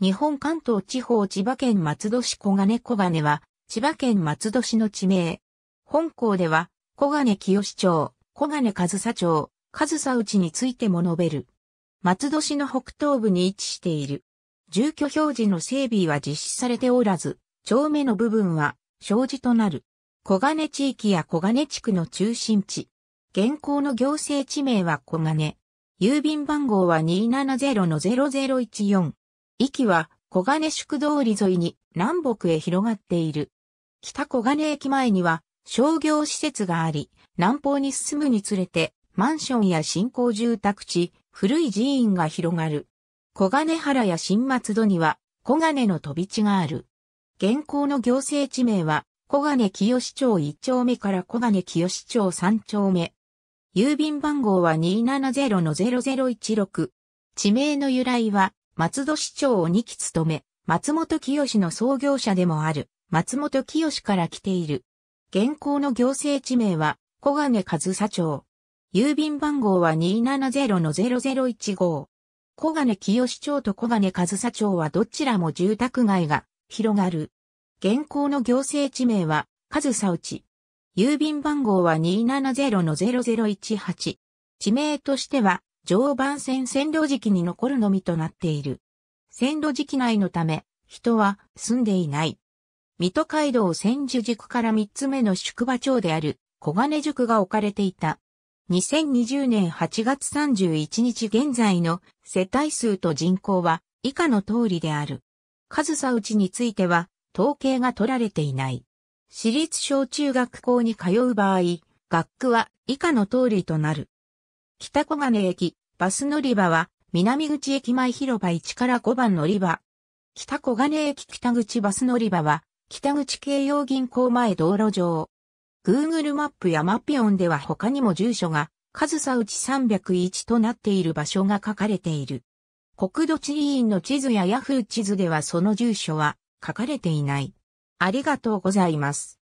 日本関東地方千葉県松戸市小金小金は、千葉県松戸市の地名。本校では、小金清町、小金上佐町、上佐内についても述べる。松戸市の北東部に位置している。住居表示の整備は実施されておらず、町目の部分は、障子となる。小金地域や小金地区の中心地。現行の行政地名は小金。郵便番号は270-0014。域は小金宿通り沿いに南北へ広がっている。北小金駅前には商業施設があり、南方に進むにつれてマンションや新興住宅地、古い寺院が広がる。小金原や新松戸には小金の飛び地がある。現行の行政地名は小金清志町1丁目から小金清志町3丁目。郵便番号は270-0016。地名の由来は、松戸市長を2期務め、松本清の創業者でもある、松本清から来ている。現行の行政地名は、小金和佐町。郵便番号は270の0015。小金清町と小金和佐町はどちらも住宅街が広がる。現行の行政地名は、和佐内。郵便番号は270の0018。地名としては、常磐線線路期に残るのみとなっている。線路時期内のため、人は住んでいない。水戸街道千住塾から三つ目の宿場町である小金塾が置かれていた。2020年8月31日現在の世帯数と人口は以下の通りである。数差内については統計が取られていない。私立小中学校に通う場合、学区は以下の通りとなる。北小金駅、バス乗り場は、南口駅前広場1から5番乗り場。北小金駅北口バス乗り場は、北口京葉銀行前道路上。Google マップやマピオンでは他にも住所が、数差うち301となっている場所が書かれている。国土地理院の地図やヤフー地図ではその住所は書かれていない。ありがとうございます。